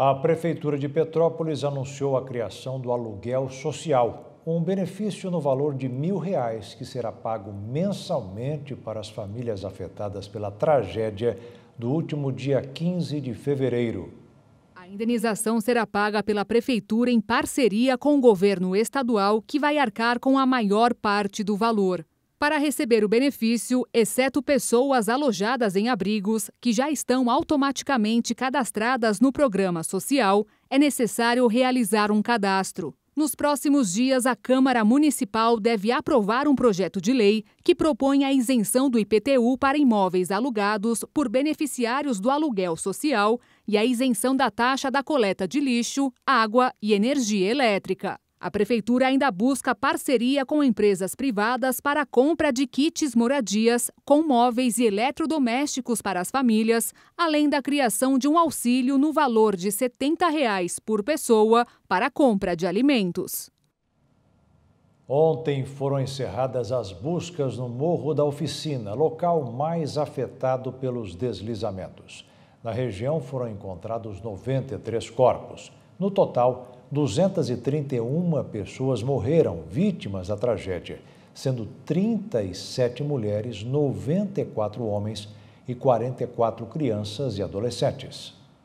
A Prefeitura de Petrópolis anunciou a criação do aluguel social, um benefício no valor de mil reais que será pago mensalmente para as famílias afetadas pela tragédia do último dia 15 de fevereiro. A indenização será paga pela Prefeitura em parceria com o governo estadual, que vai arcar com a maior parte do valor para receber o benefício, exceto pessoas alojadas em abrigos que já estão automaticamente cadastradas no programa social, é necessário realizar um cadastro. Nos próximos dias, a Câmara Municipal deve aprovar um projeto de lei que propõe a isenção do IPTU para imóveis alugados por beneficiários do aluguel social e a isenção da taxa da coleta de lixo, água e energia elétrica. A prefeitura ainda busca parceria com empresas privadas para a compra de kits moradias com móveis e eletrodomésticos para as famílias, além da criação de um auxílio no valor de R$ 70 reais por pessoa para a compra de alimentos. Ontem foram encerradas as buscas no Morro da Oficina, local mais afetado pelos deslizamentos. Na região foram encontrados 93 corpos. No total, 231 pessoas morreram vítimas da tragédia, sendo 37 mulheres, 94 homens e 44 crianças e adolescentes.